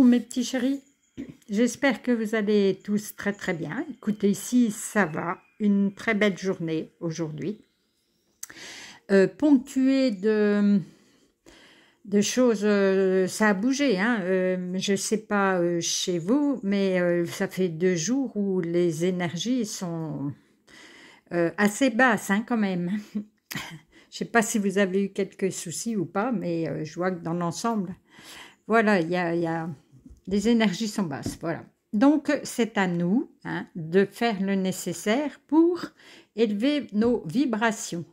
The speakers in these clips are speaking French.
mes petits chéris, j'espère que vous allez tous très très bien. Écoutez, ici ça va, une très belle journée aujourd'hui, euh, ponctuée de, de choses, euh, ça a bougé, hein, euh, je ne sais pas chez vous, mais ça fait deux jours où les énergies sont assez basses hein, quand même. Je ne sais pas si vous avez eu quelques soucis ou pas, mais je vois que dans l'ensemble, voilà, il y a, les énergies sont basses. Voilà. Donc, c'est à nous hein, de faire le nécessaire pour élever nos vibrations.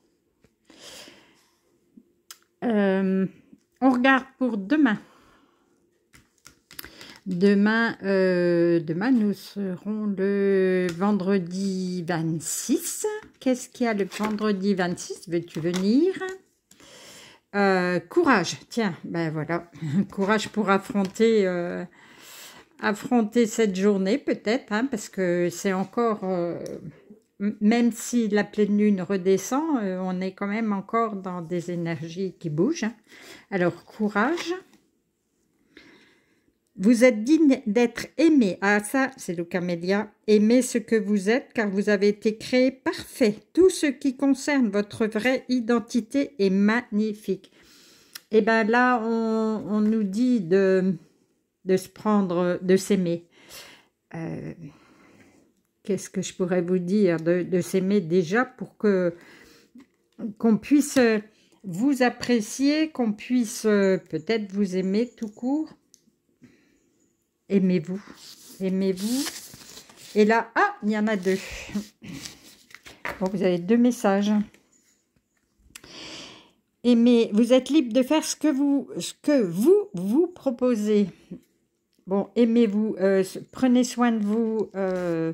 Euh, on regarde pour demain. Demain, euh, demain, nous serons le vendredi 26. Qu'est-ce qu'il y a le vendredi 26 Veux-tu venir euh, courage, tiens, ben voilà, courage pour affronter, euh, affronter cette journée peut-être, hein, parce que c'est encore, euh, même si la pleine lune redescend, on est quand même encore dans des énergies qui bougent. Hein. Alors courage. Vous êtes digne d'être aimé. Ah ça, c'est le camélia. Aimez ce que vous êtes car vous avez été créé parfait. Tout ce qui concerne votre vraie identité est magnifique. Et eh bien là, on, nous dit de, se prendre, de s'aimer. Euh, qu'est-ce que je pourrais vous dire De, de s'aimer déjà pour que qu'on puisse vous apprécier, qu'on puisse euh, peut-être vous aimer tout court Aimez-vous. Aimez-vous. Et là, ah, il y en a deux. Bon, vous avez deux messages. Aimez, vous êtes libre de faire ce que vous, ce que vous, vous proposez. Bon, aimez-vous, euh, prenez soin de vous. Euh,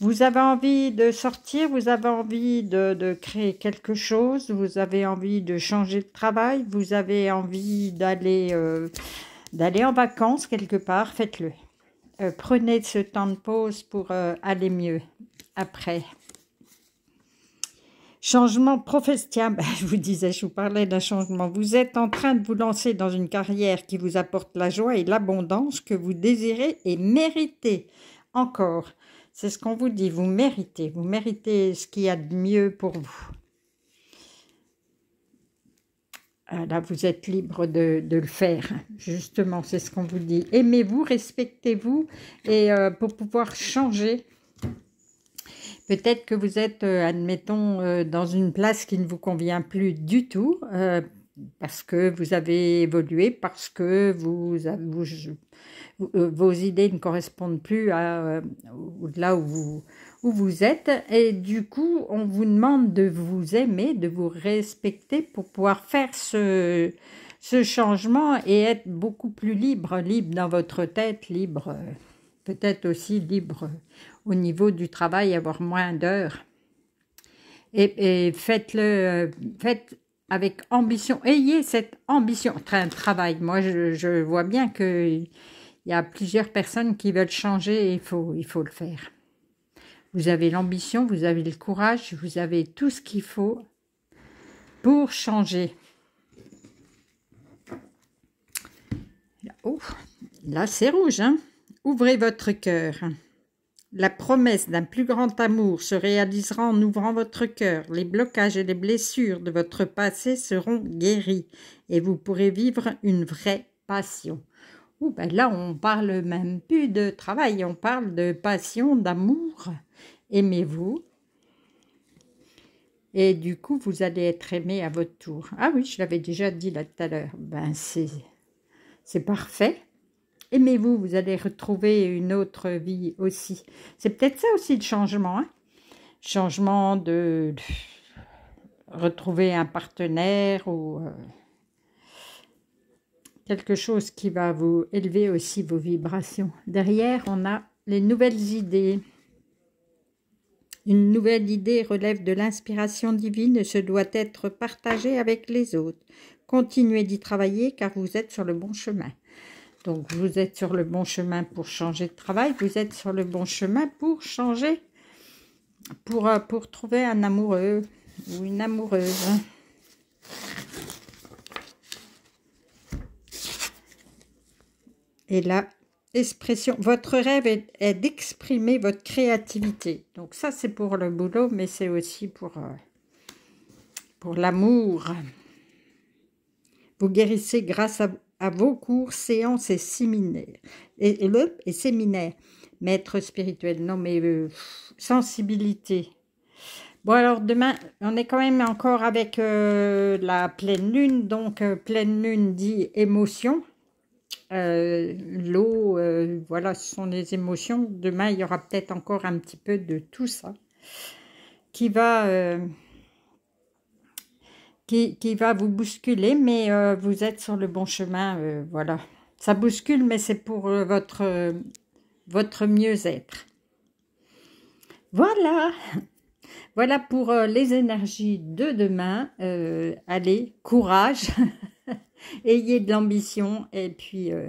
vous avez envie de sortir, vous avez envie de, créer quelque chose, vous avez envie de changer de travail, vous avez envie d'aller... Euh, d'aller en vacances quelque part, faites-le. Euh, prenez ce temps de pause pour euh, aller mieux après. Changement professionnel, ben, je vous disais, je vous parlais d'un changement. Vous êtes en train de vous lancer dans une carrière qui vous apporte la joie et l'abondance que vous désirez et méritez encore. C'est ce qu'on vous dit, vous méritez, vous méritez ce qu'il y a de mieux pour vous. Ah, là, vous êtes libre de, le faire. Justement, c'est ce qu'on vous dit. Aimez-vous, respectez-vous, et euh, pour pouvoir changer. Peut-être que vous êtes, euh, admettons, euh, dans une place qui ne vous convient plus du tout, parce que vous avez évolué, parce que vous, vos idées ne correspondent plus à là où vous, où vous êtes et du coup on vous demande de vous aimer, de vous respecter pour pouvoir faire ce, ce changement et être beaucoup plus libre, libre dans votre tête, libre peut-être aussi libre au niveau du travail, avoir moins d'heures. Et, et faites-le, faites avec ambition, ayez cette ambition, un travail. Moi, je, vois bien qu'il y a plusieurs personnes qui veulent changer et il faut, il faut le faire. Vous avez l'ambition, vous avez le courage, vous avez tout ce qu'il faut pour changer. là, oh, c'est rouge. Hein. Ouvrez votre cœur. La promesse d'un plus grand amour se réalisera en ouvrant votre cœur. Les blocages et les blessures de votre passé seront guéris et vous pourrez vivre une vraie passion ben là, on parle même plus de travail, on parle de passion, d'amour. Aimez-vous. Et du coup, vous allez être aimé à votre tour. Ah oui, je l'avais déjà dit là tout à l'heure. Ben, c'est parfait. Aimez-vous, vous allez retrouver une autre vie aussi. C'est peut-être ça aussi le changement. Hein. changement de, retrouver un partenaire ou... Euh, quelque chose qui va vous élever aussi vos vibrations. Derrière, on a les nouvelles idées. Une nouvelle idée relève de l'inspiration divine et se doit être partagée avec les autres. Continuez d'y travailler car vous êtes sur le bon chemin. Donc vous êtes sur le bon chemin pour changer de travail, vous êtes sur le bon chemin pour changer, pour, euh, pour trouver un amoureux ou une amoureuse. Et là, expression. Votre rêve est, d'exprimer votre créativité. Donc ça, c'est pour le boulot, mais c'est aussi pour, euh, pour l'amour. Vous guérissez grâce à, vos cours, séances et séminaires. Et, le, et séminaire, Maître spirituel, non mais euh, sensibilité. Bon alors demain, on est quand même encore avec euh, la pleine lune, donc pleine lune dit émotion. Euh, l'eau, euh, voilà, ce sont les émotions. Demain, il y aura peut-être encore un petit peu de tout ça qui va, euh, qui, va vous bousculer, mais vous êtes sur le bon chemin, voilà. Ça bouscule, mais c'est pour votre, votre mieux-être. Voilà voilà pour les énergies de demain. allez, courage Ayez de l'ambition et puis euh,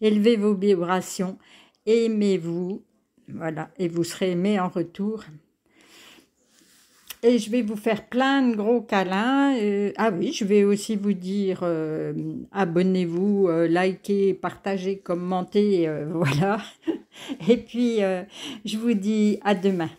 élevez vos vibrations, aimez-vous, voilà, et vous serez aimé en retour. Et je vais vous faire plein de gros câlins. Euh, ah oui, je vais aussi vous dire euh, abonnez-vous, likez, partagez, commentez, voilà. Et puis je vous dis à demain.